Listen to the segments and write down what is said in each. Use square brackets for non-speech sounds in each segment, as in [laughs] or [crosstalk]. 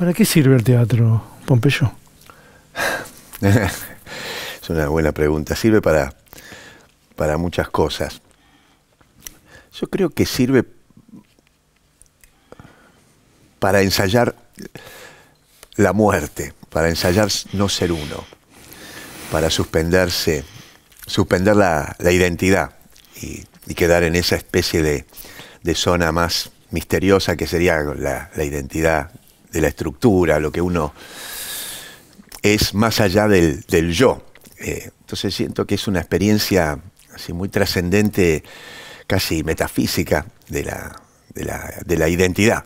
¿Para qué sirve el teatro, Pompeyo? [laughs] es una buena pregunta. Sirve para, para muchas cosas. Yo creo que sirve para ensayar la muerte, para ensayar no ser uno, para suspenderse, suspender la, identidad y, quedar en esa especie de, zona más misteriosa que sería la, la identidad de la estructura, lo que uno es más allá del, yo. Eh, entonces siento que es una experiencia así muy trascendente, casi metafísica, de la, de la, identidad.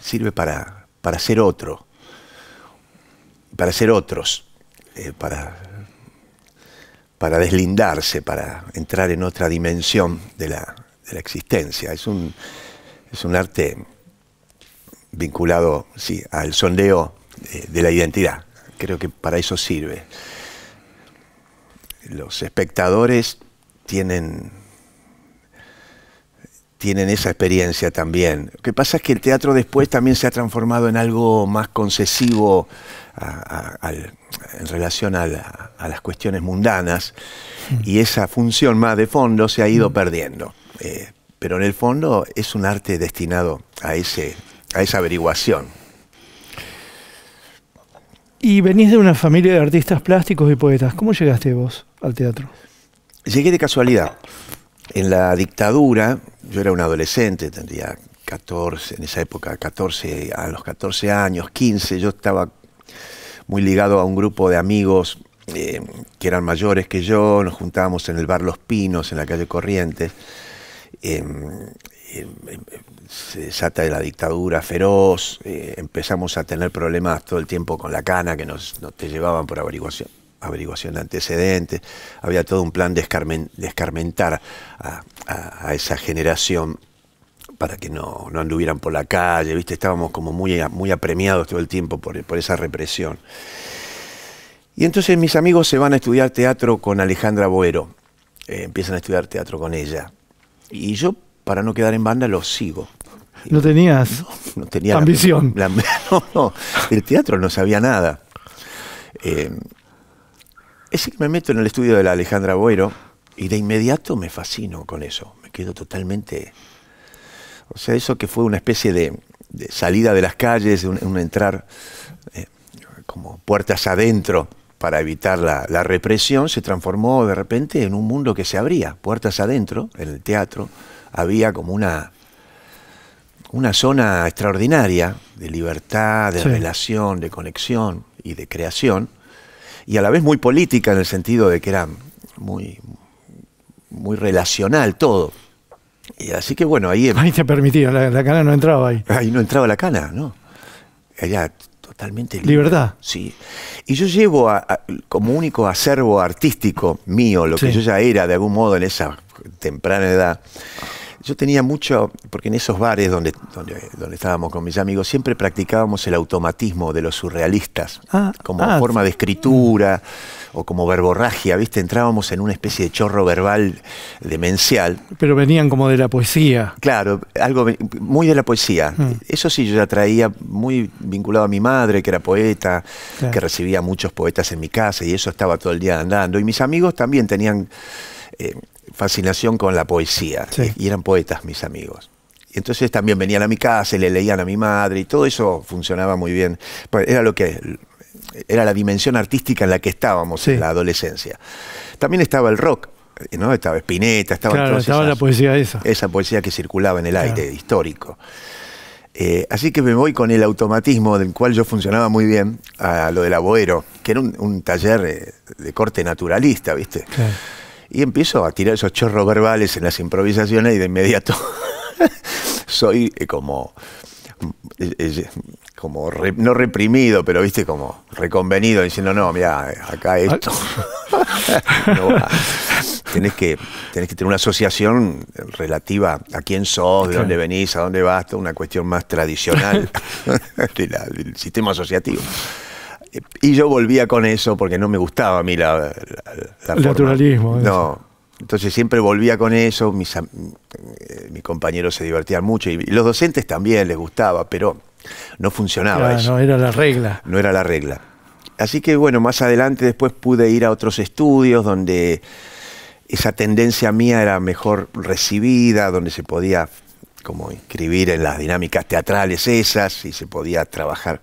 sirve para, para ser otro, para ser otros, eh, para, para deslindarse, para entrar en otra dimensión de la, de la existencia. Es un, es un arte vinculado sí, al sondeo eh, de, la identidad. Creo que para eso sirve. Los espectadores tienen, tienen esa experiencia también. Lo que pasa es que el teatro después también se ha transformado en algo más concesivo en relación a, las cuestiones mundanas y esa función más de fondo se ha ido mm. perdiendo. Eh, pero en el fondo es un arte destinado a ese a esa averiguación. Y venís de una familia de artistas plásticos y poetas. ¿Cómo llegaste vos al teatro? Llegué de casualidad. En la dictadura, yo era un adolescente, tendría 14, en esa época, 14, a los 14 años, 15, yo estaba muy ligado a un grupo de amigos eh, que eran mayores que yo, nos juntábamos en el bar Los Pinos, en la calle Corrientes. Em, em, em, se desata de la dictadura feroz, eh, empezamos a tener problemas todo el tiempo con la cana que nos, te llevaban por averiguación, averiguación de antecedentes, había todo un plan de, escarmentar a, esa generación para que no, anduvieran por la calle, viste, estábamos como muy, apremiados todo el tiempo por, esa represión. Y entonces mis amigos se van a estudiar teatro con Alejandra Boero, eh, empiezan a estudiar teatro con ella. Y yo, para no quedar en banda, los sigo. No tenías ambición. [laughs] el teatro no sabía nada. Eh, es ese que me meto en el estudio de la Alejandra Boero y de inmediato me fascino con eso. Me quedo totalmente... O sea, eso que fue una especie de, salida de las calles, un, un entrar eh, como puertas adentro para evitar la, represión, se transformó de repente en un mundo que se abría, puertas adentro, en el teatro, había como una, una zona extraordinaria de libertad, de relación, de conexión y de creación, y a la vez muy política en el sentido de que era muy, muy relacional todo. Y así que bueno, ahí... Ahí se ha la, la, cana no entraba ahí. Ahí no entraba la cana, ¿no? Era totalmente Libertad. Sí. Y yo llevo a, como único acervo artístico mío, lo que yo ya era de algún modo en esa temprana edad, yo tenía mucho, porque en esos bares donde, donde, estábamos con mis amigos, siempre practicábamos el automatismo de los surrealistas, ah, como ah, forma de escritura o como verborragia, ¿viste? Entrábamos en una especie de chorro verbal demencial. Pero venían como de la poesía. Claro, algo muy de la poesía. Ah. Eso sí, yo ya traía muy vinculado a mi madre, que era poeta, que recibía muchos poetas en mi casa y eso estaba todo el día andando. Y mis amigos también tenían... Eh, fascinación con la poesía. Y eran poetas mis amigos. Y entonces también venían a mi casa y le leían a mi madre y todo eso funcionaba muy bien. Pues era lo que era la dimensión artística en la que estábamos en la adolescencia. También estaba el rock, ¿no? Estaba Spinetta, estaba, claro, estaba la poesía esa. Esa poesía que circulaba en el aire, histórico. Eh, así que me voy con el automatismo del cual yo funcionaba muy bien, a lo del Aboero, que era un, un taller eh, de corte naturalista, ¿viste? Claro. Y empiezo a tirar esos chorros verbales en las improvisaciones y de inmediato [laughs] soy eh, como, eh, eh, como no reprimido, pero viste, como reconvenido, diciendo, no, mira, acá esto. [laughs] tenés, que, que tener una asociación relativa a quién sos, de dónde venís, a dónde vas, toda una cuestión más tradicional [laughs] del sistema asociativo. Y yo volvía con eso porque no me gustaba a mí la. el naturalismo. No. Entonces siempre volvía con eso, mis, eh, mis compañeros se divertían mucho y los docentes también les gustaba, pero no funcionaba eso. No era la regla. No era la regla. Así que bueno, más adelante después pude ir a otros estudios donde esa tendencia mía era mejor recibida, donde se podía como inscribir en las dinámicas teatrales esas y se podía trabajar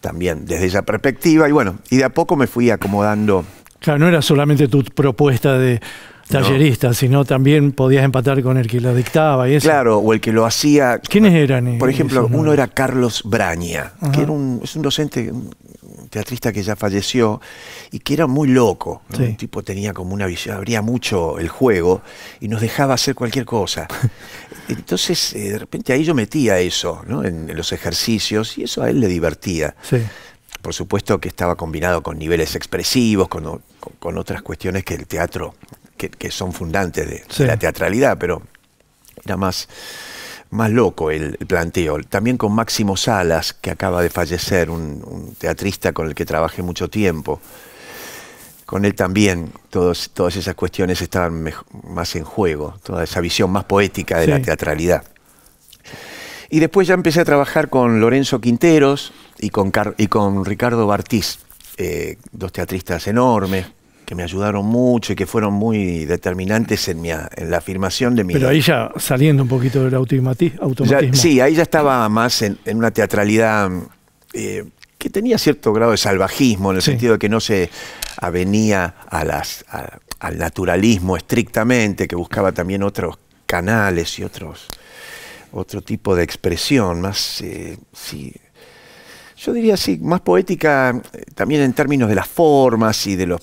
también desde esa perspectiva. Y bueno, y de a poco me fui acomodando. Claro, no era solamente tu propuesta de tallerista, sino también podías empatar con el que lo dictaba y eso. Claro, o el que lo hacía. ¿Quiénes eran? Por ejemplo, uno era Carlos Braña, que era un, es un docente teatrista que ya falleció y que era muy loco. un tipo tenía como una visión, abría mucho el juego y nos dejaba hacer cualquier cosa. [laughs] Entonces, eh, de repente ahí yo metía eso ¿no? en, los ejercicios y eso a él le divertía. Por supuesto que estaba combinado con niveles expresivos, con, otras cuestiones que el teatro, que, son fundantes de la teatralidad, pero era más más loco el, planteo. También con Máximo Salas, que acaba de fallecer, un, teatrista con el que trabajé mucho tiempo. Con él también todas esas cuestiones estaban más en juego, toda esa visión más poética de la teatralidad. Y después ya empecé a trabajar con Lorenzo Quinteros y con, y con Ricardo Bartiz, eh, dos teatristas enormes, que me ayudaron mucho y que fueron muy determinantes en, mi, en la afirmación de mi... Pero ahí ya saliendo un poquito del automatismo. Ya, sí, ahí ya estaba más en, en una teatralidad eh, que tenía cierto grado de salvajismo, en el sentido de que no se avenía a las, al naturalismo estrictamente, que buscaba también otros canales y otros otro tipo de expresión, más eh, sí, yo diría sí, más poética eh, también en términos de las formas y de, los,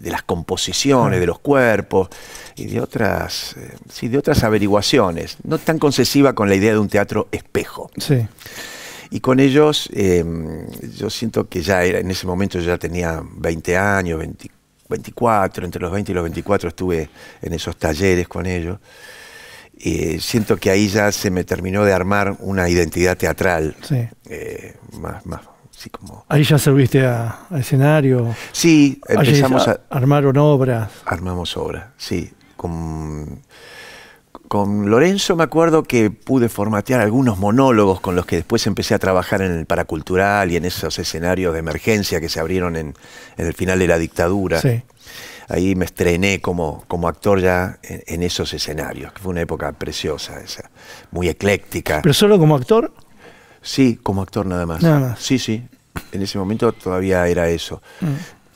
de las composiciones, de los cuerpos y de otras, eh, sí, de otras averiguaciones. No tan concesiva con la idea de un teatro espejo. Y con ellos, em, yo siento que ya en ese momento yo ya tenía 20 años, 24, entre los 20 y los 24 estuve en esos talleres con ellos eh, siento que ahí ya se me terminó de armar una identidad teatral. Sí. Eh, más, más, como... Ahí ya serviste a, escenario. Sí, empezamos a, Armaron obras. Armamos obras, sí. Con, con Lorenzo me acuerdo que pude formatear algunos monólogos con los que después empecé a trabajar en el Paracultural y en esos escenarios de emergencia que se abrieron en, en el final de la dictadura. Sí ahí me estrené como, como actor ya en, esos escenarios, que fue una época preciosa esa, muy ecléctica. ¿Pero solo como actor? Sí, como actor nada más. Nada Sí, sí. En ese momento todavía era eso.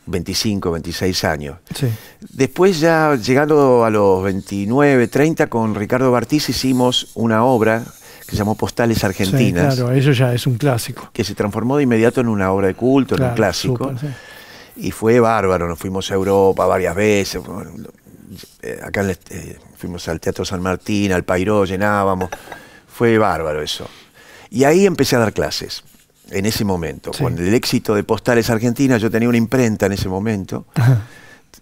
25, mm. 26 años. Sí. Después ya llegando a los 29, 30, con Ricardo Bartiz hicimos una obra que se llamó Postales Argentinas. claro, eso ya es un clásico. Que se transformó de inmediato en una obra de culto, en un clásico. Y fue bárbaro, nos fuimos a Europa varias veces, eh, acá eh, fuimos al Teatro San Martín, al Pairó, llenábamos, fue bárbaro eso. Y ahí empecé a dar clases, en ese momento, con el éxito de Postales Argentina, yo tenía una imprenta en ese momento. [laughs]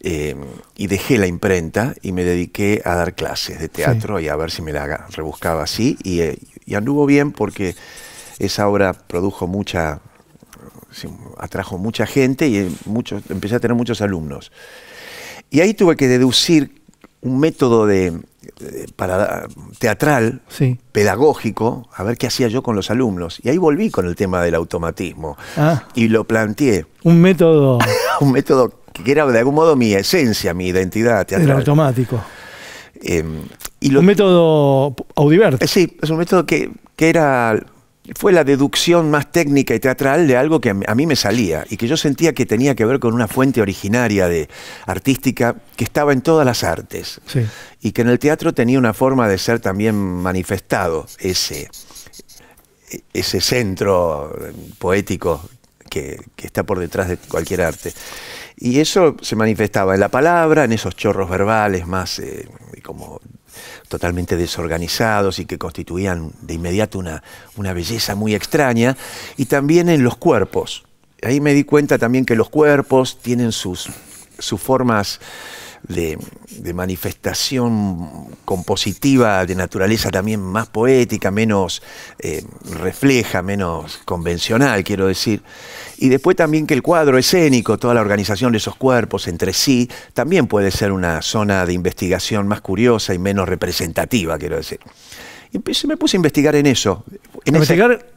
Eh, y dejé la imprenta y me dediqué a dar clases de teatro y a ver si me la rebuscaba así. y anduvo bien porque esa obra produjo mucha atrajo mucha gente y eh, muchos, empecé a tener muchos alumnos. Y ahí tuve que deducir un método de, eh, para, teatral, pedagógico, a ver qué hacía yo con los alumnos. Y ahí volví con el tema del automatismo ah. y lo planteé. Un método. [laughs] un método que era de algún modo mi esencia, mi identidad teatral. El automático. Em, un método audiverte. Eh, sí, es un método que, que era fue la deducción más técnica y teatral de algo que a mí me salía y que yo sentía que tenía que ver con una fuente originaria de artística que estaba en todas las artes y que en el teatro tenía una forma de ser también manifestado ese, ese centro poético que, está por detrás de cualquier arte. Y eso se manifestaba en la palabra, en esos chorros verbales más eh, como totalmente desorganizados y que constituían de inmediato una, belleza muy extraña, y también en los cuerpos. Ahí me di cuenta también que los cuerpos tienen sus, sus formas de, manifestación compositiva de naturaleza también más poética, menos eh, refleja, menos convencional, quiero decir. Y después también que el cuadro escénico, toda la organización de esos cuerpos entre sí, también puede ser una zona de investigación más curiosa y menos representativa, quiero decir. Y pues, me puse a investigar en eso. En investigar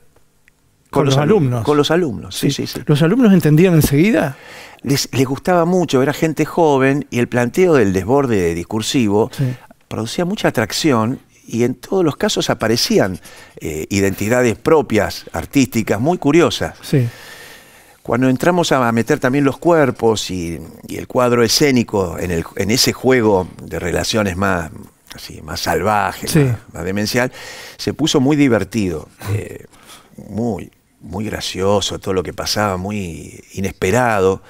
con, los, alumnos. Con los alumnos, sí, sí, ¿Los alumnos entendían enseguida? Les, gustaba mucho, era gente joven y el planteo del desborde discursivo producía mucha atracción y en todos los casos aparecían eh, identidades propias, artísticas, muy curiosas. Sí. Cuando entramos a meter también los cuerpos y, el cuadro escénico en, ese juego de relaciones más, así, más salvaje, más, demencial, se puso muy divertido. Eh, muy, muy gracioso todo lo que pasaba, muy inesperado.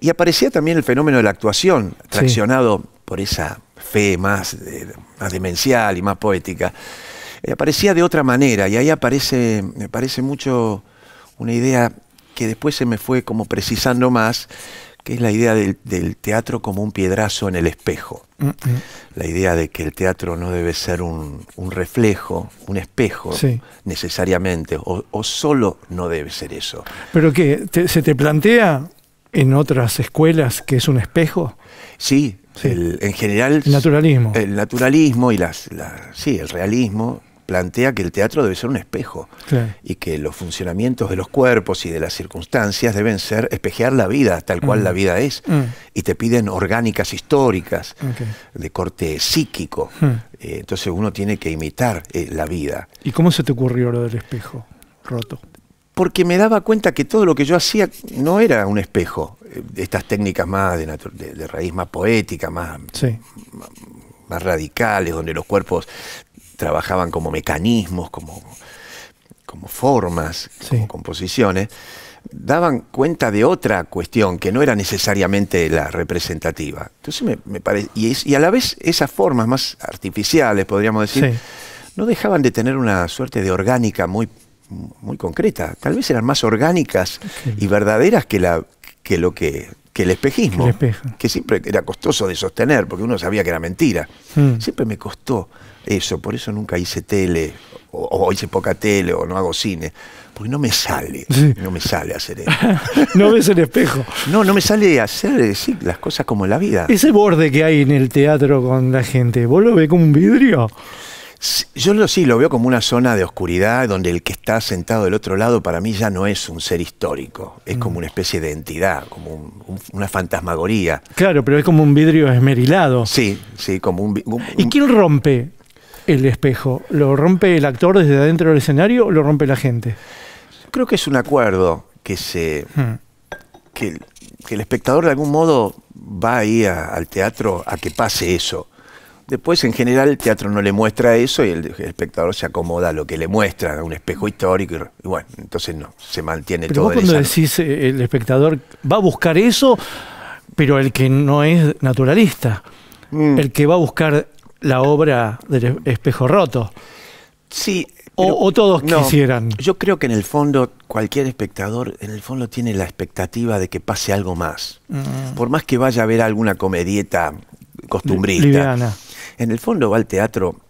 Y aparecía también el fenómeno de la actuación, traccionado por esa fe más, eh, más, demencial y más poética. Eh, aparecía de otra manera y ahí aparece, me parece mucho una idea que después se me fue como precisando más, que es la idea del, teatro como un piedrazo en el espejo. La idea de que el teatro no debe ser un, reflejo, un espejo, necesariamente, o, solo no debe ser eso. ¿Pero qué? ¿Se te plantea en otras escuelas que es un espejo? Sí, en general. El naturalismo. El naturalismo y las sí, el realismo plantea que el teatro debe ser un espejo y que los funcionamientos de los cuerpos y de las circunstancias deben ser espejear la vida tal cual mm. la vida es. Mm. Y te piden orgánicas históricas de corte psíquico. Mm. Eh, entonces uno tiene que imitar eh, la vida. ¿Y cómo se te ocurrió lo del espejo roto? Porque me daba cuenta que todo lo que yo hacía no era un espejo. Eh, estas técnicas más de, raíz más poética, más, más radicales, donde los cuerpos trabajaban como mecanismos, como, como formas, como composiciones, daban cuenta de otra cuestión que no era necesariamente la representativa. Entonces me, parece, y, a la vez esas formas más artificiales, podríamos decir, no dejaban de tener una suerte de orgánica muy, muy concreta. Tal vez eran más orgánicas y verdaderas que, la, que lo que que el espejismo, que, siempre era costoso de sostener, porque uno sabía que era mentira. Hmm. Siempre me costó eso, por eso nunca hice tele, o, hice poca tele, o no hago cine, porque no me sale, no me sale hacer eso. [laughs] no ves el espejo. No, no me sale hacer las cosas como la vida. Ese borde que hay en el teatro con la gente, ¿vos lo ves como un vidrio? Yo lo, sí lo veo como una zona de oscuridad donde el que está sentado del otro lado para mí ya no es un ser histórico, es mm. como una especie de entidad, como una fantasmagoría. Claro, pero es como un vidrio esmerilado. Sí, sí, como un... ¿Y quién rompe el espejo? ¿Lo rompe el actor desde adentro del escenario o lo rompe la gente? Creo que es un acuerdo que se... Hmm. Que, el espectador de algún modo va ahí al teatro a que pase eso Después, en general, el teatro no le muestra eso y el, espectador se acomoda a lo que le muestra, a un espejo histórico. Y, bueno, entonces no, se mantiene pero todo vos cuando decís eh, el espectador va a buscar eso, pero el que no es naturalista, mm. el que va a buscar la obra del espejo roto. Sí. O, todos quisieran. Yo creo que en el fondo, cualquier espectador, en el fondo tiene la expectativa de que pase algo más. Mm. Por más que vaya a ver alguna comedieta costumbrista en el fondo va el teatro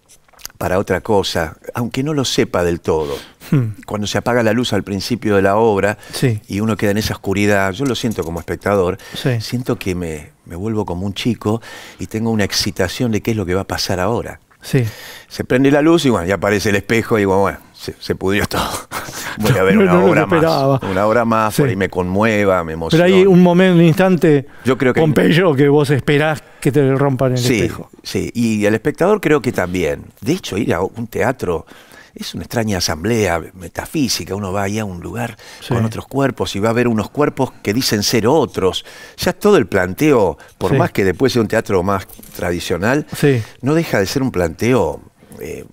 para otra cosa, aunque no lo sepa del todo. Hmm. Cuando se apaga la luz al principio de la obra y uno queda en esa oscuridad, yo lo siento como espectador, siento que me, vuelvo como un chico y tengo una excitación de qué es lo que va a pasar ahora. Se prende la luz y bueno, ya aparece el espejo y bueno, bueno, se, pudrió todo. [laughs] Voy a ver una, hora más, una hora más. por me conmueva, me emociona. Pero hay un momento, un instante, Yo creo que Pompeyo, que vos esperás que te rompan el sí, espejo. Sí, y el espectador creo que también. De hecho, ir a un teatro es una extraña asamblea metafísica. Uno va ahí a un lugar con otros cuerpos y va a ver unos cuerpos que dicen ser otros. Ya todo el planteo, por más que después sea un teatro más tradicional, no deja de ser un planteo eh,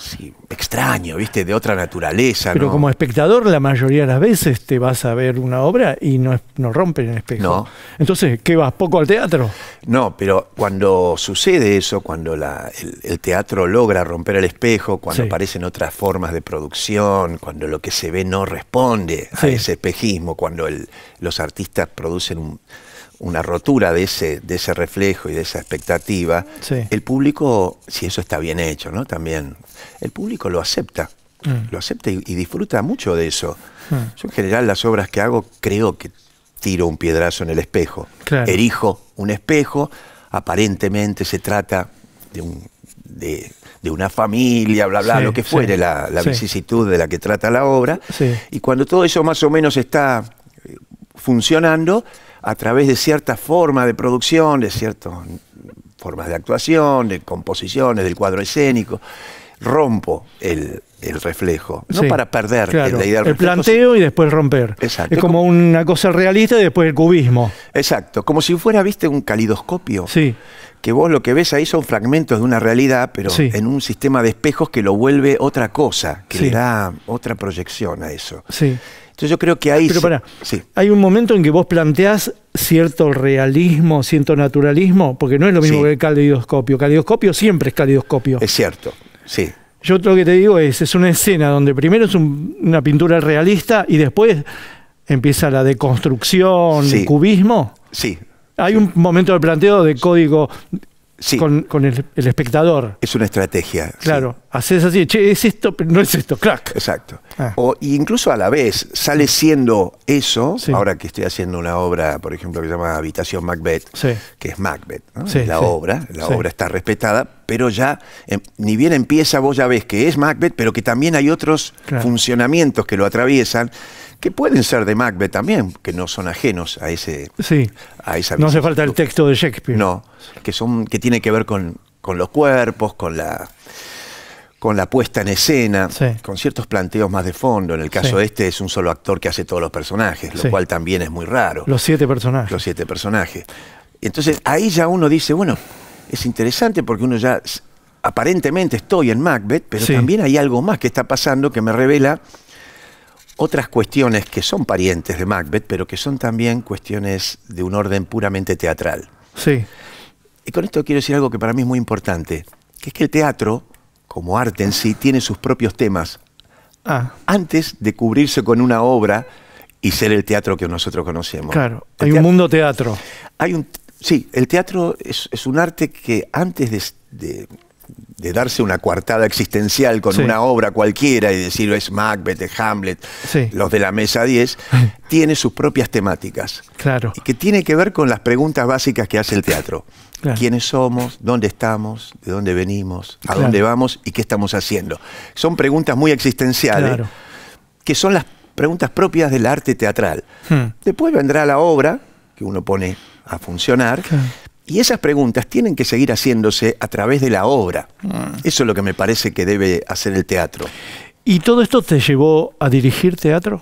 sí, extraño, ¿viste? De otra naturaleza. Pero como espectador, la mayoría de las veces te vas a ver una obra y no, no rompen el espejo. Entonces, ¿qué vas? ¿Poco al teatro? No, pero cuando sucede eso, cuando el, teatro logra romper el espejo, cuando aparecen otras formas de producción, cuando lo que se ve no responde a ese espejismo, cuando los artistas producen un una rotura de ese, de ese reflejo y de esa expectativa, el público, si eso está bien hecho, ¿no? También, el público lo acepta, mm. lo acepta y, disfruta mucho de eso. Mm. Yo en general las obras que hago creo que tiro un piedrazo en el espejo, erijo un espejo, aparentemente se trata de, un, de, una familia, bla, bla, lo que fuere la vicisitud de la que trata la obra, y cuando todo eso más o menos está eh, funcionando, a través de cierta forma de producción, de ciertas formas de actuación, de composiciones, del cuadro escénico, rompo el, reflejo, no para perder el planteo y después romper. Es como una cosa realista y después el cubismo. Exacto, como si fuera, viste, un calidoscopio. Sí. Que vos lo que ves ahí son fragmentos de una realidad, pero en un sistema de espejos que lo vuelve otra cosa, que le da otra proyección a eso. Sí. Entonces yo creo que ahí... Pero hay un momento en que vos planteás cierto realismo, cierto naturalismo, porque no es lo mismo que el caleidoscopio. Caleidoscopio siempre es caleidoscopio. Es cierto, sí. Yo lo que te digo es, es una escena donde primero es una pintura realista y después empieza la deconstrucción, el cubismo. Sí. Hay un momento de planteo de código con, el, espectador. Es una estrategia. Claro, haces así, che, es esto, pero no es esto, crack. Exacto. Ah. O incluso a la vez sale siendo eso, ahora que estoy haciendo una obra, por ejemplo, que se llama Habitación Macbeth, que es Macbeth, la obra, la obra está respetada, pero ya, em, ni bien empieza, vos ya ves que es Macbeth, pero que también hay otros funcionamientos que lo atraviesan que pueden ser de Macbeth también, que no son ajenos a ese sí. a esa No hace falta el texto de Shakespeare. No, que son que tiene que ver con, los cuerpos, con la con la puesta en escena, con ciertos planteos más de fondo. En el caso de este es un solo actor que hace todos los personajes, lo cual también es muy raro. Los siete personajes. Los siete personajes. Entonces ahí ya uno dice, bueno, es interesante porque uno ya aparentemente estoy en Macbeth, pero también hay algo más que está pasando que me revela otras cuestiones que son parientes de Macbeth, pero que son también cuestiones de un orden puramente teatral. Sí. Y con esto quiero decir algo que para mí es muy importante, que es que el teatro, como arte en sí, tiene sus propios temas. Ah. Antes de cubrirse con una obra y ser el teatro que nosotros conocemos. Claro, hay un mundo teatro. Hay un, sí, el teatro es, un arte que antes de de darse una coartada existencial con una obra cualquiera y decirlo es Macbeth, Hamlet, los de la mesa 10, [laughs] tiene sus propias temáticas. Claro. Que tiene que ver con las preguntas básicas que hace el teatro. ¿Quiénes somos? ¿Dónde estamos? ¿De dónde venimos? ¿A dónde vamos? ¿Y qué estamos haciendo? Son preguntas muy existenciales que son las preguntas propias del arte teatral. Hmm. Después vendrá la obra que uno pone a funcionar y esas preguntas tienen que seguir haciéndose a través de la obra. Ah. Eso es lo que me parece que debe hacer el teatro. ¿Y todo esto te llevó a dirigir teatro?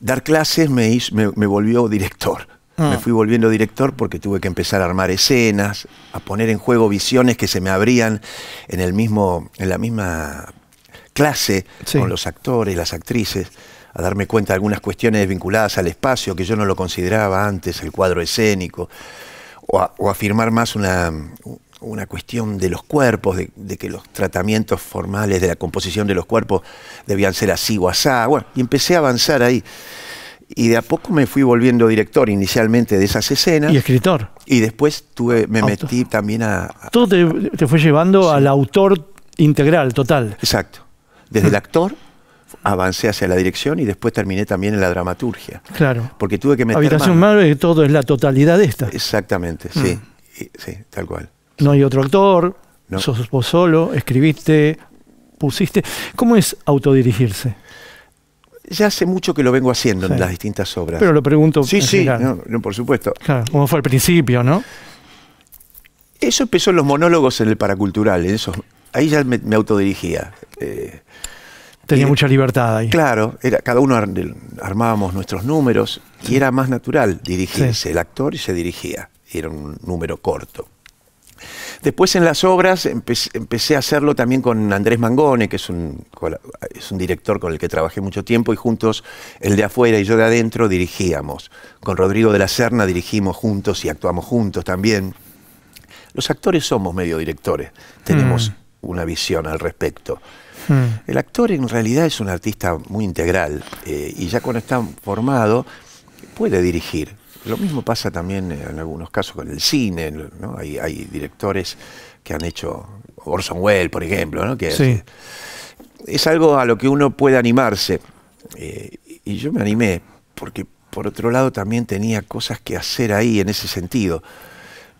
Dar clases me, me, volvió director. Ah. Me fui volviendo director porque tuve que empezar a armar escenas, a poner en juego visiones que se me abrían en, el mismo, en la misma clase con los actores, las actrices, a darme cuenta de algunas cuestiones vinculadas al espacio que yo no lo consideraba antes, el cuadro escénico, o, afirmar más una, cuestión de los cuerpos, de, que los tratamientos formales de la composición de los cuerpos debían ser así o asá. Bueno, y empecé a avanzar ahí. Y de a poco me fui volviendo director inicialmente de esas escenas. Y escritor. Y después tuve, me metí también a... Todo te, fue llevando al autor integral, total. Exacto. Desde el actor avancé hacia la dirección y después terminé también en la dramaturgia. Claro. Porque tuve que meter. Habitación Marvel, todo es la totalidad de esta. Exactamente, sí. Mm. tal cual. No hay otro actor, sos vos solo, escribiste, pusiste. ¿Cómo es autodirigirse? Ya hace mucho que lo vengo haciendo en las distintas obras. Pero lo pregunto. Sí, sí, no, por supuesto. Claro, como fue al principio, ¿no? Eso empezó en los monólogos en el paracultural, ahí ya me, autodirigía. Eh, Tenía mucha libertad ahí. Claro, era, cada uno armábamos nuestros números y era más natural dirigirse. El actor y se dirigía, era un número corto. Después en las obras empecé, a hacerlo también con Andrés Mangone, que es un, es un, director con el que trabajé mucho tiempo, y juntos, el de afuera y yo de adentro, dirigíamos. Con Rodrigo de la Serna dirigimos juntos y actuamos juntos también. Los actores somos medio directores, tenemos mm. una visión al respecto. Hmm. El actor en realidad es un artista muy integral eh, y ya cuando está formado puede dirigir. Lo mismo pasa también eh, en algunos casos con el cine, hay, directores que han hecho, Orson Welles, por ejemplo, que es algo a lo que uno puede animarse. Eh, y yo me animé, porque por otro lado también tenía cosas que hacer ahí en ese sentido.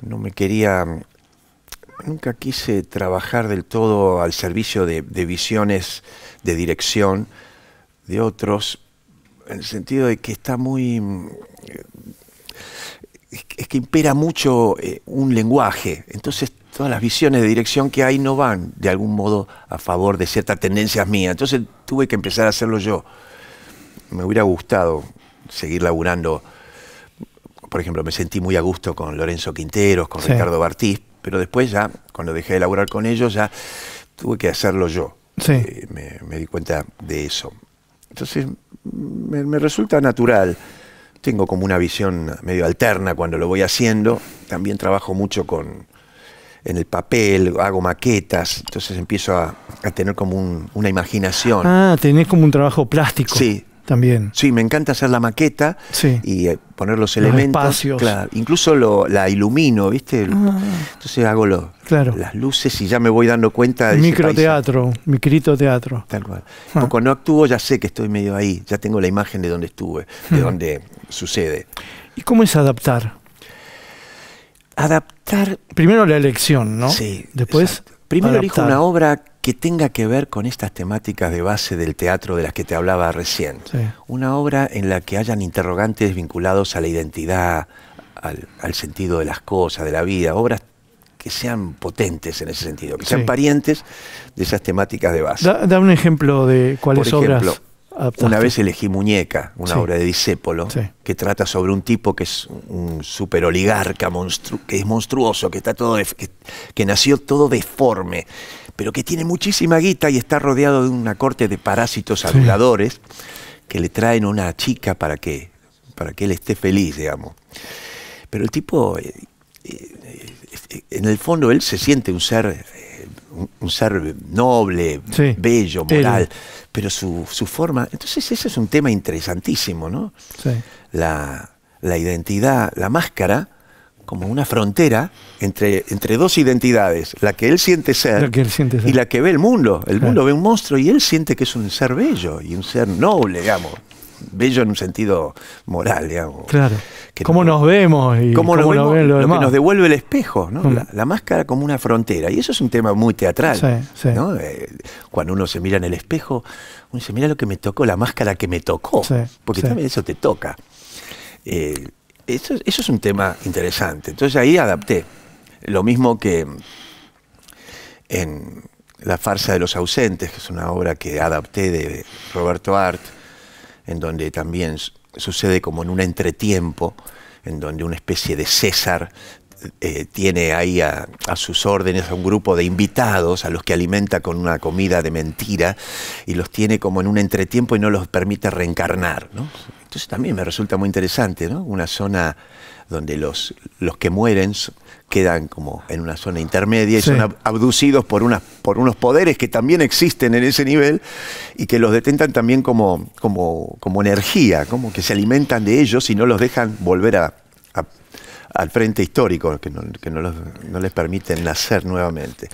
No me quería nunca quise trabajar del todo al servicio de, visiones de dirección de otros, en el sentido de que está muy... Es que impera mucho eh, un lenguaje, entonces todas las visiones de dirección que hay no van de algún modo a favor de ciertas tendencias mías, entonces tuve que empezar a hacerlo yo. Me hubiera gustado seguir laburando, por ejemplo, me sentí muy a gusto con Lorenzo Quinteros, con Ricardo Bartiz, pero después ya, cuando dejé de laburar con ellos, ya tuve que hacerlo yo. Eh, me, di cuenta de eso. Entonces, me, resulta natural. Tengo como una visión medio alterna cuando lo voy haciendo. También trabajo mucho con en el papel, hago maquetas, entonces empiezo a, tener como una imaginación. Ah, tenés como un trabajo plástico. Sí, también. Sí, me encanta hacer la maqueta y eh, poner los elementos. incluso la ilumino, ¿viste? Ah. Entonces hago las luces y ya me voy dando cuenta de. Microteatro, teatro Tal cual. Ah. actúo ya sé que estoy medio ahí, ya tengo la imagen de donde estuve, de dónde ah. donde sucede. ¿Y cómo es adaptar? Adaptar. Primero la elección, ¿no? Sí. Después. Primero elijo una obra que tenga que ver con estas temáticas de base del teatro de las que te hablaba recién. Una obra en la que hayan interrogantes vinculados a la identidad, al, sentido de las cosas, de la vida, obras que sean potentes en ese sentido, que sean parientes de esas temáticas de base. Da, un ejemplo de cuáles Por ejemplo, obras. Una vez elegí Muñeca, una obra de Disépolo, que trata sobre un tipo que es un super oligarca, que es monstruoso, que, está todo que, nació todo deforme, pero que tiene muchísima guita y está rodeado de una corte de parásitos aduladores que le traen una chica para que, para que él esté feliz, digamos. Pero el tipo, eh, eh, eh, en el fondo, él se siente un ser un, ser noble, bello, moral, pero su, su, forma. Entonces, ese es un tema interesantísimo, ¿no? La, la, identidad, la máscara, como una frontera entre, entre dos identidades, la que él siente ser, y la que ve el mundo. El mundo ve un monstruo y él siente que es un ser bello y un ser noble, digamos bello en un sentido moral, digamos. Claro. ¿Cómo nos vemos y cómo, nos, lo, que nos devuelve el espejo, ¿no? Mm. La, máscara como una frontera. Y eso es un tema muy teatral. ¿no? Eh, cuando uno se mira en el espejo, uno dice, mira lo que me tocó, la máscara que me tocó. porque también eso te toca. Eh, eso, eso es un tema interesante. Entonces ahí adapté. Lo mismo que en La farsa de los ausentes, que es una obra que adapté de Roberto Art en donde también sucede como en un entretiempo, en donde una especie de César eh, tiene ahí a, sus órdenes a un grupo de invitados a los que alimenta con una comida de mentira y los tiene como en un entretiempo y no los permite reencarnar. Entonces también me resulta muy interesante, ¿no? Una zona donde los, los que mueren quedan como en una zona intermedia y son abducidos por, unas, por unos poderes que también existen en ese nivel y que los detentan también como, como, como energía, como que se alimentan de ellos y no los dejan volver al frente histórico, que, no, les permiten nacer nuevamente.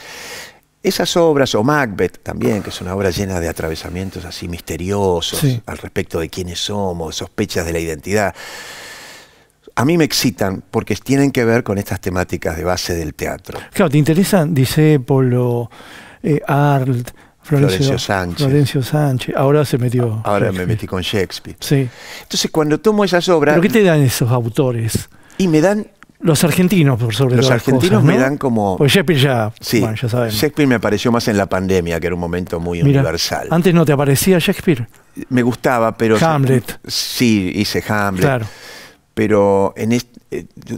Esas obras, o Macbeth también, que es una obra llena de atravesamientos así misteriosos al respecto de quiénes somos, sospechas de la identidad a mí me excitan porque tienen que ver con estas temáticas de base del teatro. Claro, te interesan dice eh, Arlt, Florencio, Sánchez. Florencio Sánchez. Ahora se metió. Ah, ahora me metí con Shakespeare. Sí. Entonces, cuando tomo esas obras. ¿Pero qué te dan esos autores? Y me dan. Los argentinos, por sobre todo. Los argentinos me dan como. Pues Shakespeare ya. Sí, ya sabemos. Shakespeare me apareció más en la pandemia, que era un momento muy universal. ¿Antes no te aparecía Shakespeare? Me gustaba, pero. Hamlet. Sí, hice Hamlet. Claro pero en eh,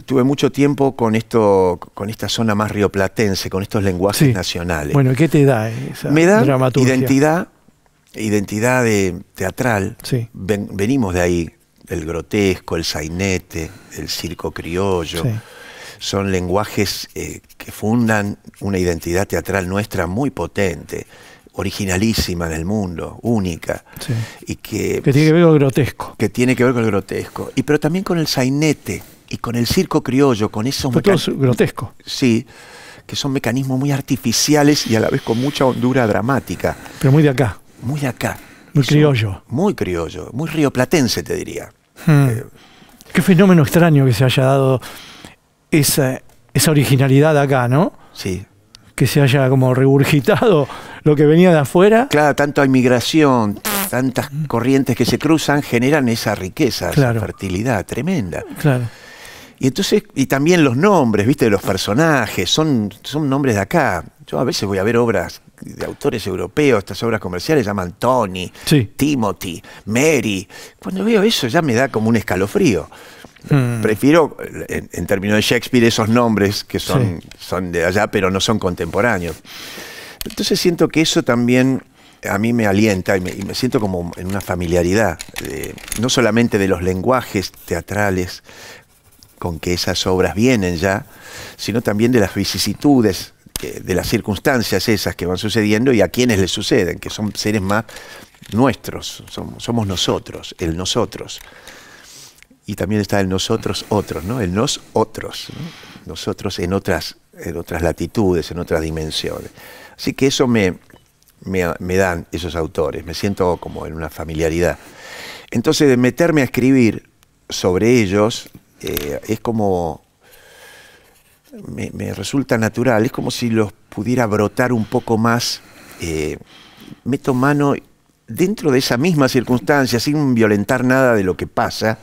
tuve mucho tiempo con esto, con esta zona más rioplatense, con estos lenguajes nacionales. Bueno, ¿qué te da Me da identidad, identidad teatral. venimos de ahí, el grotesco, el sainete, el circo criollo. Son lenguajes eh, que fundan una identidad teatral nuestra muy potente originalísima en el mundo, única. Sí. Y que, tiene que ver con el grotesco. Que tiene que ver con el grotesco. Y pero también con el sainete y con el circo criollo, con esos mecanismos. grotesco. Sí, que son mecanismos muy artificiales y a la vez con mucha hondura dramática. Pero muy de acá. Muy de acá. Muy criollo. Muy criollo, muy rioplatense, te diría. Hmm. Eh, Qué fenómeno extraño que se haya dado esa, esa originalidad acá, ¿no? Sí que se haya como regurgitado lo que venía de afuera. Claro, tanta inmigración, tantas corrientes que se cruzan generan esa riqueza, esa fertilidad tremenda. Claro. Y entonces, y también los nombres, viste, de los personajes, son, son nombres de acá. Yo a veces voy a ver obras de autores europeos, estas obras comerciales llaman Tony, Timothy, Mary. Cuando veo eso ya me da como un escalofrío. Mm. Prefiero, en, términos de Shakespeare, esos nombres que son, son de allá, pero no son contemporáneos. Entonces siento que eso también a mí me alienta y me, siento como en una familiaridad, no solamente de los lenguajes teatrales con que esas obras vienen ya, sino también de las vicisitudes, de las circunstancias esas que van sucediendo y a quienes les suceden, que son seres más nuestros, somos nosotros, el nosotros y también está el nosotros otros, ¿no? El nos otros, nosotros en otras, en otras latitudes, en otras dimensiones. Así que eso me, me, dan esos autores, me siento como en una familiaridad. Entonces, de meterme a escribir sobre ellos eh, es como. Me, resulta natural, es como si los pudiera brotar un poco más. Eh, meto mano dentro de esa misma circunstancia, sin violentar nada de lo que pasa,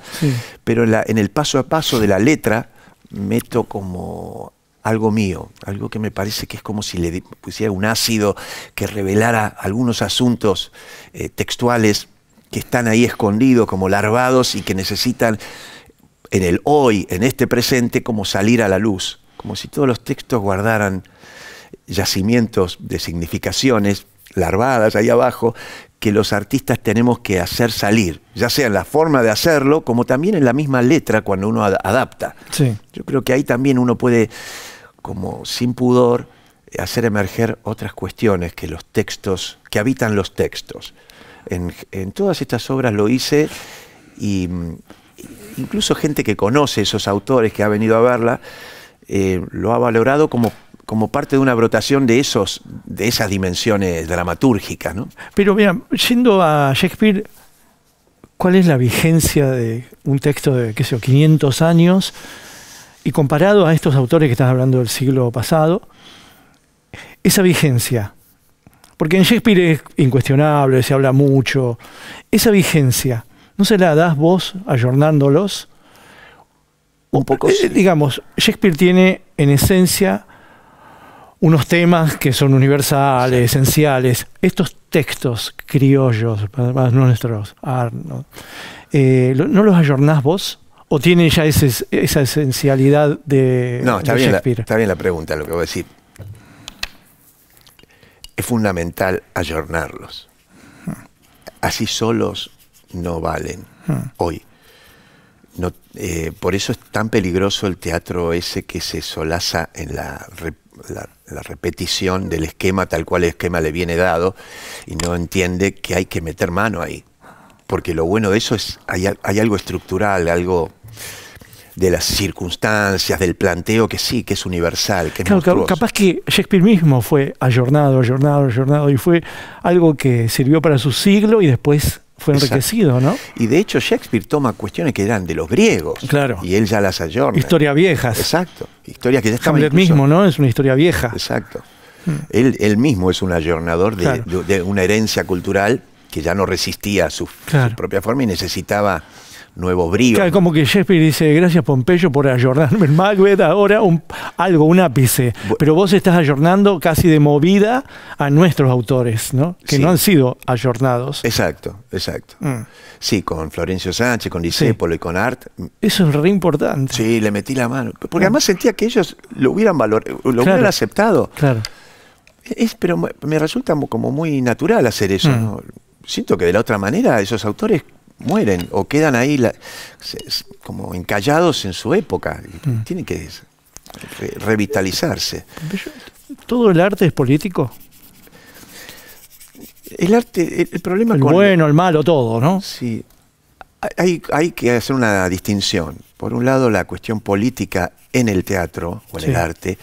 pero en, el paso a paso de la letra meto como algo mío, algo que me parece que es como si le pusiera un ácido que revelara algunos asuntos eh, textuales que están ahí escondidos, como larvados y que necesitan en el hoy, en este presente, como salir a la luz, como si todos los textos guardaran yacimientos de significaciones larvadas ahí abajo, que los artistas tenemos que hacer salir, ya sea en la forma de hacerlo, como también en la misma letra cuando uno adapta. Yo creo que ahí también uno puede, como sin pudor, hacer emerger otras cuestiones que los textos, que habitan los textos. En, todas estas obras lo hice y incluso gente que conoce esos autores que ha venido a verla, eh, lo ha valorado como como parte de una brotación de, esos, de esas dimensiones dramatúrgicas. ¿no? Pero mirá, yendo a Shakespeare, ¿cuál es la vigencia de un texto de, qué sé yo, 500 años? Y comparado a estos autores que estás hablando del siglo pasado, esa vigencia, porque en Shakespeare es incuestionable, se habla mucho, esa vigencia, ¿no se la das vos ayornándolos? Un poco. Eh, digamos, Shakespeare tiene en esencia unos temas que son universales, esenciales. Estos textos criollos, más nuestros, eh, ¿no los ayornás vos? ¿O tienen ya esa esencialidad de, no, está bien La, está bien la pregunta, lo que voy a decir. Es fundamental ayornarlos. Hmm. Así solos no valen hmm. hoy. No, eh, por eso es tan peligroso el teatro ese que se solaza en la, repetición del esquema tal cual el esquema le viene dado y no entiende que hay que meter mano ahí. Porque lo bueno de eso es, hay, hay algo estructural, algo de las circunstancias, del planteo que sí, que es universal. capaz que Shakespeare mismo fue ayornado, ayornado, ayornado y fue algo que sirvió para su siglo y después fue enriquecido, ¿no? Y de hecho Shakespeare toma cuestiones que eran de los griegos. Claro. Y él ya las ayorna. Historia viejas. Exacto. Historias que ya Hamlet mismo, ¿no? Es una historia vieja. Exacto. Hmm. Él, él, mismo es un ayornador de, una herencia cultural que ya no resistía a su propia forma y necesitaba nuevo brío. como que Shakespeare dice, gracias Pompeyo por ayornarme en Macbeth ahora algo, un ápice. Pero vos estás ayornando casi de movida a nuestros autores, ¿no? Que no han sido ayornados. Exacto, exacto. Mm. Sí, con Florencio Sánchez, con Discépolo y con Art. Eso es re importante. Sí, le metí la mano. Porque mm. además sentía que ellos lo hubieran valorado, lo hubieran aceptado. Claro. pero me resulta como muy natural hacer eso. Mm. Siento que de la otra manera esos autores mueren o quedan ahí como encallados en su época. Mm. Tienen que revitalizarse. ¿Todo el arte es político? El arte, el, problema el bueno, el malo, todo, ¿no? Sí. Hay, hay, que hacer una distinción. Por un lado, la cuestión política en el teatro o en el arte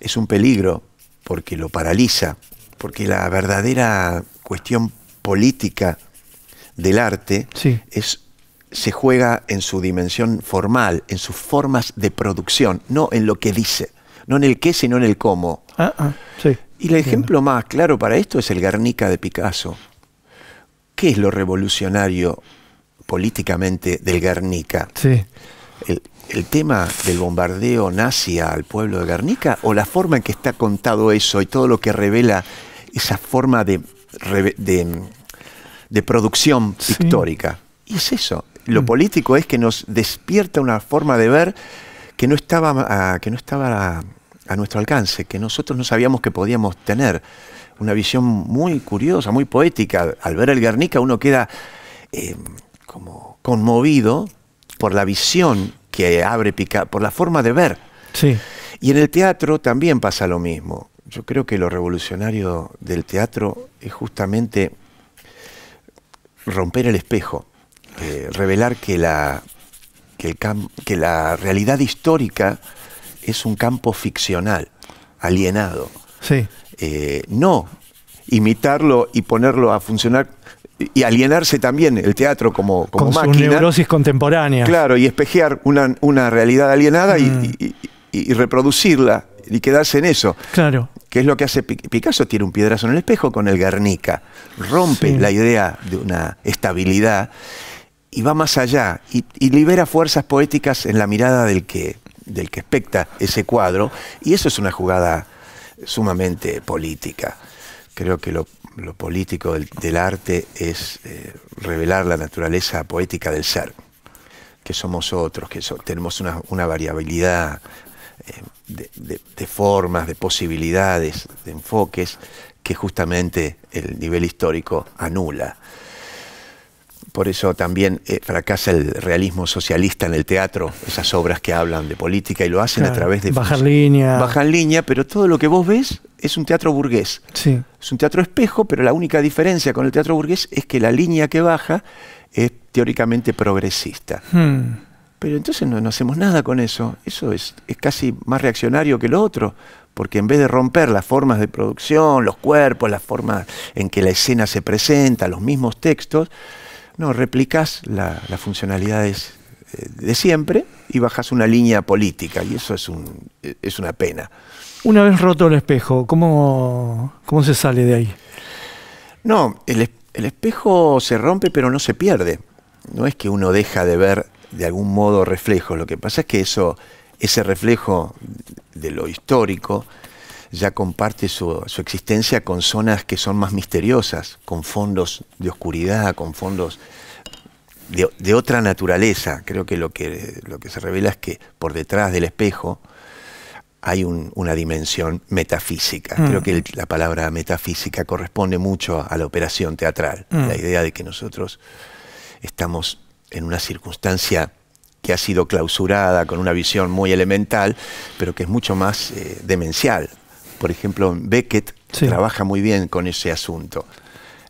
es un peligro porque lo paraliza, porque la verdadera cuestión política del arte es se juega en su dimensión formal, en sus formas de producción, no en lo que dice, no en el qué, sino en el cómo. Ah, ah, y el ejemplo más claro para esto es el Guernica de Picasso. ¿Qué es lo revolucionario políticamente del Guernica? El, tema del bombardeo nazi al pueblo de Guernica o la forma en que está contado eso y todo lo que revela esa forma de de producción pictórica. Y es eso. Lo mm. político es que nos despierta una forma de ver que no estaba, a, ah, que no estaba a, nuestro alcance, que nosotros no sabíamos que podíamos tener. Una visión muy curiosa, muy poética. Al ver el Guernica uno queda eh, como conmovido por la visión que abre por la forma de ver. Sí. Y en el teatro también pasa lo mismo. Yo creo que lo revolucionario del teatro es justamente romper el espejo, eh, revelar que la, que, la realidad histórica es un campo ficcional, alienado. Sí. Eh, no imitarlo y ponerlo a funcionar y alienarse también el teatro como, como Con neurosis contemporánea. Claro, y espejear una, una realidad alienada y, mm. reproducirla y quedarse en eso. Claro. Que es lo que hace Picasso, tiene un piedrazo en el espejo con el Guernica, rompe la idea de una estabilidad y va más allá y, libera fuerzas poéticas en la mirada del que, del que expecta ese cuadro y eso es una jugada sumamente política. Creo que lo, político del, arte es eh, revelar la naturaleza poética del ser que somos otros, que tenemos una, una variabilidad de, formas, de posibilidades, de enfoques que justamente el nivel histórico anula. Por eso también eh, fracasa el realismo socialista en el teatro, esas obras que hablan de política y lo hacen a través de... Bajan línea. Bajan línea, pero todo lo que vos ves es un teatro burgués. Sí. Es un teatro espejo, pero la única diferencia con el teatro burgués es que la línea que baja es teóricamente progresista. Hmm. Pero entonces no, hacemos nada con eso. Eso es, casi más reaccionario que lo otro, porque en vez de romper las formas de producción, los cuerpos, las formas en que la escena se presenta, los mismos textos, no, replicas las funcionalidades eh, de siempre y bajas una línea política, y eso es, es una pena. Una vez roto el espejo, ¿cómo, cómo se sale de ahí? No, el, el espejo se rompe pero no se pierde. No es que uno deja de ver de algún modo reflejo. Lo que pasa es que eso, ese reflejo de lo histórico ya comparte su, existencia con zonas que son más misteriosas, con fondos de oscuridad, con fondos de, otra naturaleza. Creo que lo, que lo que se revela es que por detrás del espejo hay una dimensión metafísica. Mm. Creo que la palabra metafísica corresponde mucho a la operación teatral, mm. la idea de que nosotros estamos en una circunstancia que ha sido clausurada con una visión muy elemental, pero que es mucho más eh, demencial. Por ejemplo, Beckett trabaja muy bien con ese asunto.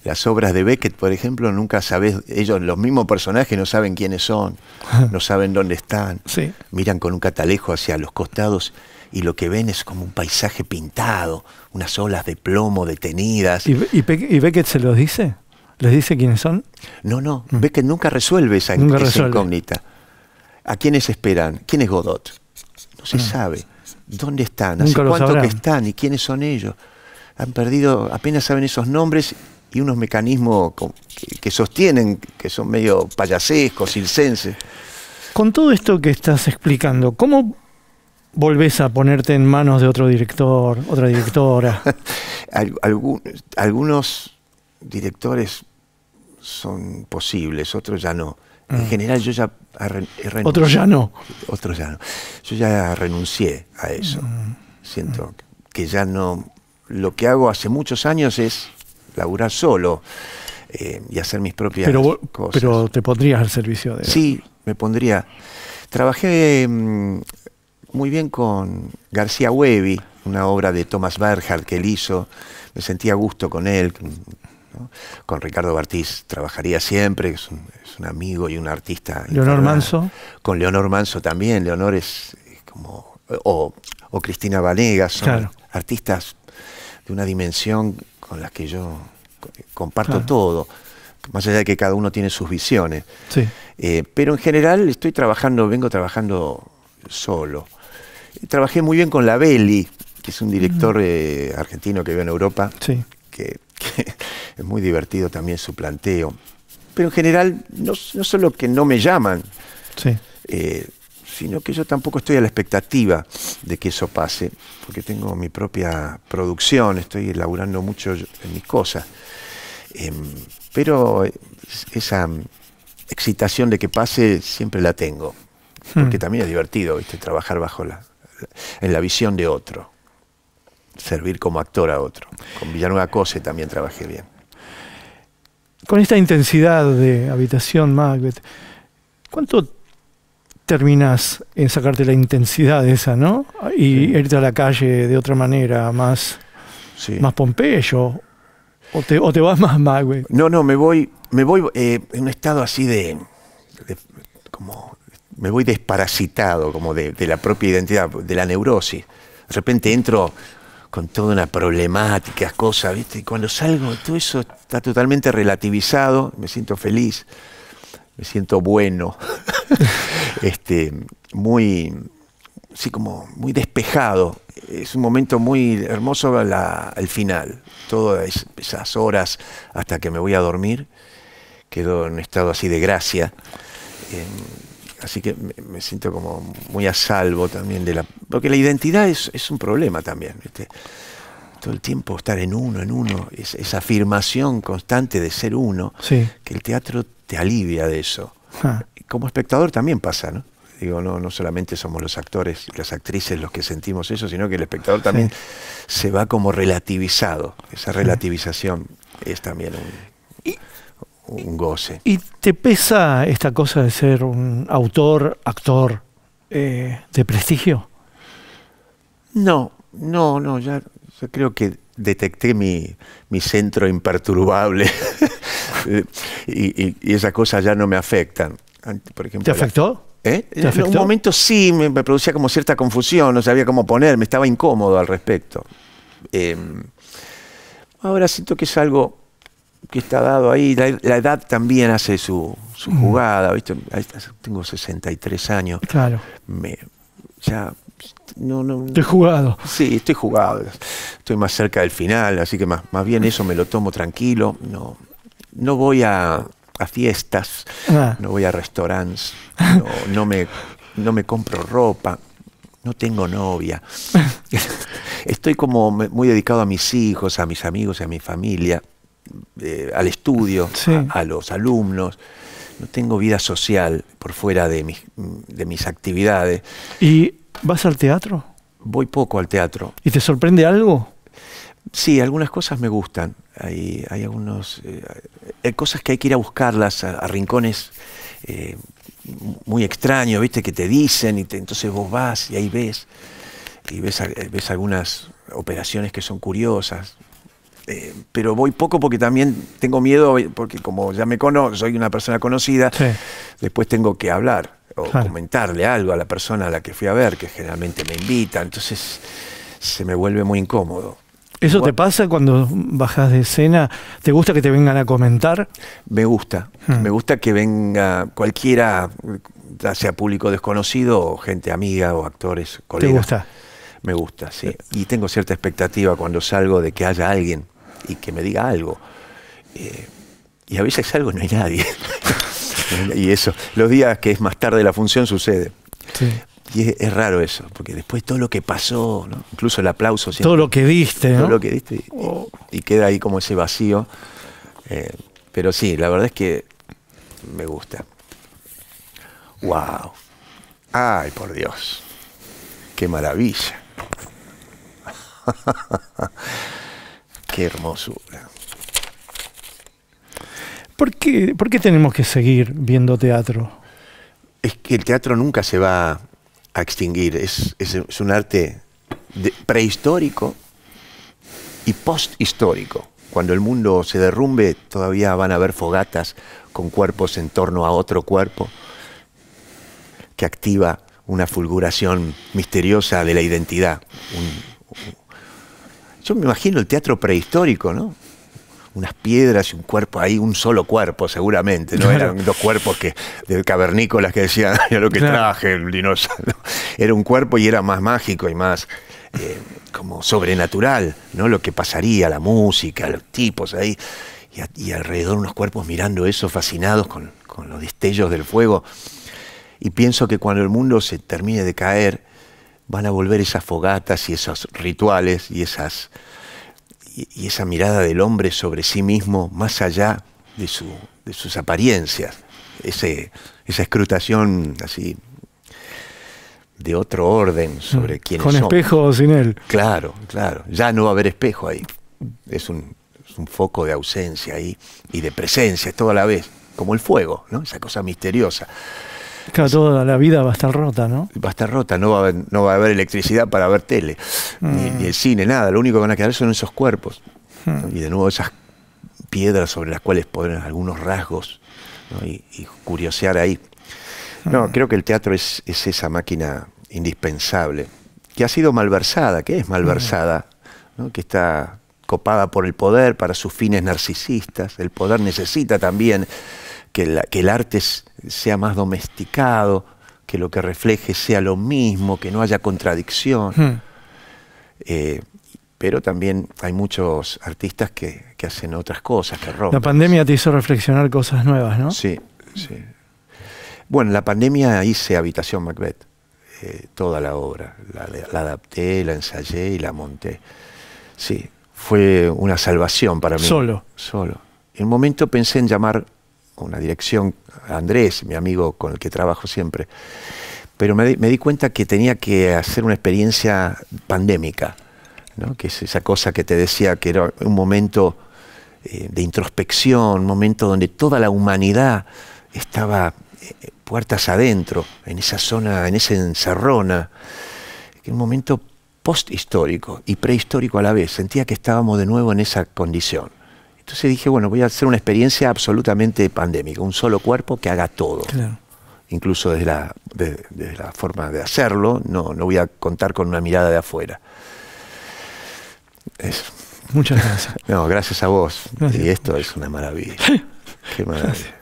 Las obras de Beckett, por ejemplo, nunca sabes, ellos, los mismos personajes, no saben quiénes son, [laughs] no saben dónde están, miran con un catalejo hacia los costados y lo que ven es como un paisaje pintado, unas olas de plomo detenidas. ¿Y, y Beckett se los dice? ¿Les dice quiénes son? No, no, Ves mm. ve que nunca resuelve esa, incógnita. ¿A quiénes esperan? ¿Quién es Godot? No se mm. sabe. ¿Dónde están? ¿Hace cuánto que están? ¿Y quiénes son ellos? Han perdido, apenas saben esos nombres y unos mecanismos que sostienen que son medio payasescos, silcenses. Con todo esto que estás explicando, ¿cómo volvés a ponerte en manos de otro director, otra directora? [laughs] Algunos directores son posibles, otros ya no. En mm. general yo ya Otros ya no. Otros ya no. Yo ya renuncié a eso. Mm. Siento mm. que ya no... Lo que hago hace muchos años es laburar solo eh, y hacer mis propias cosas. Pero te pondrías al servicio de... Sí, me pondría... Trabajé muy bien con García Huevi, una obra de Thomas Berhard que él hizo. Me sentía a gusto con él, con Ricardo Bartiz trabajaría siempre, es un, amigo y un artista. Leonor Manso. Con Leonor Manso también, Leonor es como... O, Cristina Vanegas, son artistas de una dimensión con las que yo comparto todo, más allá de que cada uno tiene sus visiones. Eh, pero en general estoy trabajando, vengo trabajando solo. Trabajé muy bien con la Belli, que es un director mm. eh, argentino que vive en Europa, sí. que [laughs] es muy divertido también su planteo. Pero en general, no, no solo que no me llaman, eh, sino que yo tampoco estoy a la expectativa de que eso pase, porque tengo mi propia producción, estoy elaborando mucho en mis cosas. Em, pero esa excitación de que pase siempre la tengo, porque hmm. también es divertido trabajar bajo la, en la visión de otro servir como actor a otro. Con Villanueva Cose también trabajé bien. Con esta intensidad de habitación, Macbeth, ¿cuánto terminas en sacarte la intensidad esa, no? Y irte a la calle de otra manera, más, más Pompeyo. O te, vas más Macbeth. No, no, me voy, me voy eh, en un estado así de, como me voy desparasitado como de, de, la propia identidad, de la neurosis. De repente entro con toda una problemática, cosas, ¿viste? Y cuando salgo, todo eso está totalmente relativizado, me siento feliz, me siento bueno, [laughs] este, muy, como muy despejado. Es un momento muy hermoso al final, todas esas horas hasta que me voy a dormir, quedo en un estado así de gracia. Em, Así que me, siento como muy a salvo también de la... Porque la identidad es, es un problema también. Todo el tiempo estar en uno, en uno, es, esa afirmación constante de ser uno, que el teatro te alivia de eso. Ah. Como espectador también pasa, ¿no? Digo, no, no solamente somos los actores y las actrices los que sentimos eso, sino que el espectador también se va como relativizado. Esa relativización es también un un goce. ¿Y te pesa esta cosa de ser un autor, actor eh, de prestigio? No, no, no, ya, yo creo que detecté mi, centro imperturbable [laughs] y, esas cosas ya no me afectan. Por ejemplo, ¿Te afectó? ¿Eh? En un momento sí me, producía como cierta confusión, no sabía cómo ponerme, estaba incómodo al respecto. Em, ahora siento que es algo que está dado ahí. La, edad también hace su, su jugada, ¿viste? Tengo 63 años. Claro. Me, ya. No, no, estoy jugado. Sí, estoy jugado. Estoy más cerca del final, así que más, más bien eso me lo tomo tranquilo. No, no voy a, fiestas, ah. no voy a restaurantes, no, me, no me compro ropa, no tengo novia. [laughs] Estoy como muy dedicado a mis hijos, a mis amigos y a mi familia. Eh, al estudio, a, los alumnos. No tengo vida social por fuera de mis, de mis actividades. ¿Y vas al teatro? Voy poco al teatro. ¿Y te sorprende algo? Sí, algunas cosas me gustan. Hay, hay algunos, eh, hay cosas que hay que ir a buscarlas a, rincones eh, muy extraños, ¿viste? Que te dicen y entonces vos vas y ahí ves. Y ves, ves algunas operaciones que son curiosas. Eh, pero voy poco porque también tengo miedo, porque como ya me conozco, soy una persona conocida, después tengo que hablar o comentarle algo a la persona a la que fui a ver, que generalmente me invita, entonces se me vuelve muy incómodo. ¿Eso te pasa cuando bajas de escena? ¿Te gusta que te vengan a comentar? Me gusta, hmm. me gusta que venga cualquiera, ya sea público desconocido o gente amiga o actores, colegas. ¿Te gusta? Me gusta, sí. Y tengo cierta expectativa cuando salgo de que haya alguien y que me diga algo. Eh, y a veces algo no hay nadie. [laughs] y eso, los días que es más tarde la función sucede. Y es, raro eso, porque después todo lo que pasó, incluso el aplauso. todo lo que diste, Todo lo que diste. Oh. Y, queda ahí como ese vacío. Eh, pero sí, la verdad es que me gusta. ¡Wow! ¡Ay, por Dios! ¡Qué maravilla! [laughs] Qué hermosura. ¿Por qué, tenemos que seguir viendo teatro? Es que el teatro nunca se va a extinguir. Es, un arte prehistórico y posthistórico. Cuando el mundo se derrumbe, todavía van a haber fogatas con cuerpos en torno a otro cuerpo que activa una fulguración misteriosa de la identidad, yo me imagino el teatro prehistórico, ¿no? Unas piedras y un cuerpo ahí, un solo cuerpo seguramente, ¿no? Eran dos cuerpos que, de cavernícolas que decían, lo que traje, el dinosaurio. Era un cuerpo y era más mágico y más eh, como sobrenatural, ¿no? Lo que pasaría, la música, los tipos ahí. Y, alrededor unos cuerpos mirando eso, fascinados con, con los destellos del fuego. Y pienso que cuando el mundo se termine de caer, van a volver esas fogatas y esos rituales y, esas, y, esa mirada del hombre sobre sí mismo más allá de, su, de sus apariencias. Ese, esa escrutación así de otro orden sobre mm. quién Con espejo sin él. Claro, claro. Ya no va a haber espejo ahí. Es un, un foco de ausencia ahí y de presencia, toda la vez. Como el fuego, ¿no? Esa cosa misteriosa toda la vida va a estar rota, ¿no? Va a estar rota, no va a haber, no va a haber electricidad para ver tele, ni, mm. el cine, nada. Lo único que van a quedar son esos cuerpos. Mm. Y de nuevo esas piedras sobre las cuales poner algunos rasgos y, curiosear ahí. Mm. No, creo que el teatro es, esa máquina indispensable, que ha sido malversada, que es malversada, que está copada por el poder para sus fines narcisistas. El poder necesita también que, el arte sea más domesticado, que lo que refleje sea lo mismo, que no haya contradicción. Hmm. Eh, pero también hay muchos artistas que, hacen otras cosas, que rompen. La pandemia te hizo reflexionar cosas nuevas, ¿no? Sí, sí. Bueno, la pandemia hice Habitación Macbeth, eh, toda la obra. La, la, adapté, la ensayé y la monté. Sí, fue una salvación para mí. Solo. Solo. En un momento pensé en llamar una dirección, Andrés, mi amigo con el que trabajo siempre, pero me di, cuenta que tenía que hacer una experiencia pandémica, que es esa cosa que te decía que era un momento eh, de introspección, un momento donde toda la humanidad estaba eh, puertas adentro, en esa zona, en esa encerrona, un momento posthistórico y prehistórico a la vez, sentía que estábamos de nuevo en esa condición. Entonces dije, bueno, voy a hacer una experiencia absolutamente pandémica, un solo cuerpo que haga todo. Incluso desde la, de la, forma de hacerlo, no, no voy a contar con una mirada de afuera. Muchas gracias. [laughs] No, gracias a vos. Y esto es una maravilla. Qué maravilla.